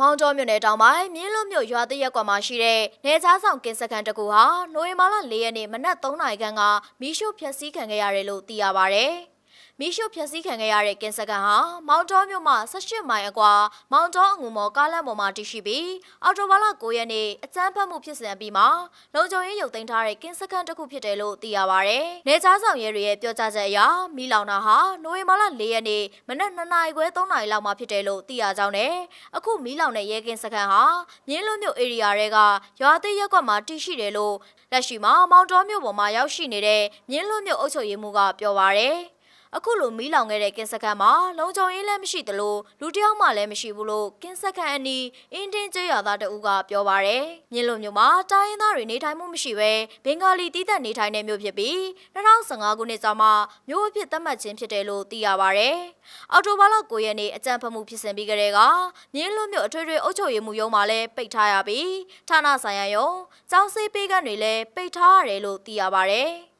မောင်ကျော်မြို့နယ်တောင်ပိုင်းမြင်းလွတ်မြို့ရွာတရက်ကွာမှာရှိတဲ့နေသားဆောင်ကင်းစခန်းတကူဟာနိုဝင်ဘာလ၄ရက်နေ့မနက်3နာရီခန့်ကမီးရှို့ဖျက်ဆီးခံခဲ့ရတယ်လို့သိရပါဗျ။မီးရှို့ဖျက်ဆီးခံခဲ့ရတဲ့ကင်စကန်ဟာမောင်တောမြို့မှ18မိုင်အကွာမောင်တောအငူမော်ကားလမ်းပေါ်မှာတည်ရှိပြီးအော်တိုဘာလ9ရက်နေ့အကြမ်းဖက်မှုဖြစ်စဉ်ပြီးမှာလုံခြုံရေးရုပ်သိမ်းထားတဲ့ကင်စကန်တစ်ခုဖြစ်တယ်လို့သိရပါဗျ။နေကြားဆောင်ရဲတွေရဲ့ပြောကြားချက်အရမီးလောင်တာဟာနိုဝင်ဘာလ4ရက်နေ့မနက်2နာရီခွဲ3နာရီလောက်မှာဖြစ်တယ်လို့သိရကြောင်းနဲ့အခုမီးလောင်တဲ့ရဲကင်စကန်ဟာမြင်းလွတ်မြို့ area တွေကရွာသိရက်ကွက်မှာတည်ရှိတယ်လို့လက်ရှိမှာမောင်တော်မြို့ပေါ်မှာရောက်ရှိနေတဲ့မြင်းလွတ်မြို့အုပ်ချုပ်ရေးမှူးကပြောပါရယ်အခုလိုမီးလောင်ခဲ့တဲ့ကင်းစခန်းမှာလုံခြုံရေးလည်းမရှိသလိုလူတယောက်မှလည်းမရှိဘူးလို့ကင်းစခန်းအနီးအင်းတင်းကျေးရွာသားတဦးကပြောပါရယ်မြင်းလုံမြို့မှာတိုင်းရင်းသားတွေနေထိုင်မှုမရှိဘဲဘင်္ဂါလီတီးသက်နေထိုင်တဲ့မြို့ဖြစ်ပြီး2015ခုနှစ်ကျော်မှာမြို့အဖြစ်သတ်မှတ်ခြင်းဖြစ်တယ်လို့သိရပါရယ်အော်တိုဘာလ9ရက်နေ့အကြံဖတ်မှုဖြစ်စဉ်ပြီးကတည်းကမြင်းလုံမြို့အထွေထွေအုပ်ချုပ်ရေးမှုရုံးမှာလည်းပိတ်ထားရပြီးဌာနဆိုင်ရာရုံးကျောင်းစေးပေးကန်းတွေလည်းပိတ်ထားရတယ်လို့သိရပါရယ်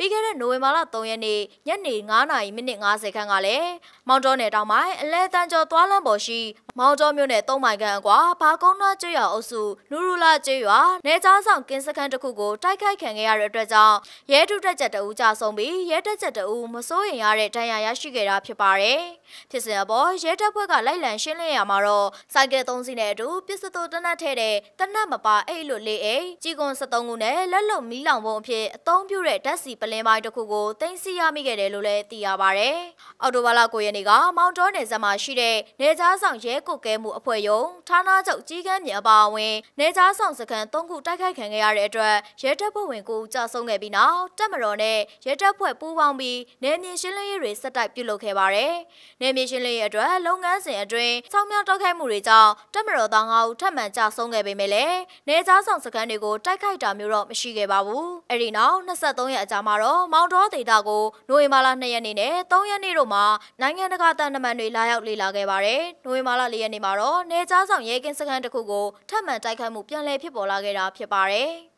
ပြီးခဲ့တဲ့နိုဝင်ဘာလ3ရက်နေ့ညနေ9:00မိနစ်50ခန်းကလည်းမောင်တော်နယ်တောင်ပိုင်းအလဲတန်းကျော်သွားလမ်းပေါ်ရှိမောင်တော်မြို့နယ်၃မိုင်ခန့်အကွာဘာကုန်းနွားကျွရအုပ်စုနူရူလာကျွရနေကြားဆောင်ကင်းစခန်းတစ်ခုကိုတိုက်ခိုက်ခံခဲ့ရတဲ့အတွက်ကြောင့်ရဲထုတက်ချက်တအူးကြဆုံးပြီးရဲတက်ချက်တအူးမစိုးရင်ရတဲ့ဒဏ်ရာရရှိခဲ့တာဖြစ်ပါတယ်။ဖြစ်စဉ်အပေါ်ရဲတပ်ဖွဲ့ကလိုက်လံရှင်းလင်းရမှာတော့စိုက်ကဲ၃စီးနဲ့အတူပစ္စတိုတနတ်ထဲတဲ့တနတ်မပါအဲ့လိုလေးအိမ်ကြီးကွန်73ခုနဲ့လက်လုံမီးလောင်ပုံအဖြစ်အသုံးပြုတဲ့ဓာတ်စီပလင်းပိုင်းတစ်ခုကိုတင်စီရမိခဲ့တယ်လို့လည်းသိရပါဗျ။အော်တိုဘာလ9ရက်နေ့ကမောင်တော်နယ်စပ်မှာရှိတဲ့နေကြားဆောင်ရဲကုတ်ကဲမှုအဖွဲ့ယုံဌာနချုပ်ကြီးကန်းမြေအပါအဝင် နေကြားဆောင်စခန်း၃ခုတိုက်ခိုက်ခံခဲ့ရတဲ့အတွက်ရဲတပ်ဖွဲ့ဝင်ကိုကြာဆုံးခဲ့ပြီးနောက်တပ်မတော်နဲ့ရဲတပ်ဖွဲ့ပူးပေါင်းပြီးနေမြင့်ရှင်းလင်းရေးတွေဆက်တိုက်ပြုလုပ်ခဲ့ပါတယ်။နေမြင့်ရှင်းလင်းရေးအတွက်လုပ်ငန်းစဉ်အတွင်းစောင်းမြောက်တောက်ခိုက်မှုတွေကြောင့်တပ်မတော်သားငါးဦးထပ်မံကြာဆုံးခဲ့ပေမဲ့လည်းနေကြားဆောင်စခန်းတွေကိုတိုက်ခိုက်တာမျိုးတော့မရှိခဲ့ပါဘူး။အဲဒီနောက်23ရက်အကြာမှာတော့မောင်တော်ဒေတာကိုနိုဝင်ဘာလ2ရက်နေ့နဲ့3ရက်နေ့တို့မှာနိုင်ငံတကာတန်တမန်တွေလာရောက်လေ့လာခဲ့ပါတယ်။နိုဝင်ဘာလ4ရက်နေ့မှာတော့နေကြားဆောင်ရဲကင်းစခန်းတစ်ခုကိုထပ်မံတိုက်ခိုက်မှုပြန်လည်ဖြစ်ပေါ်လာခဲ့တာဖြစ်ပါတယ်။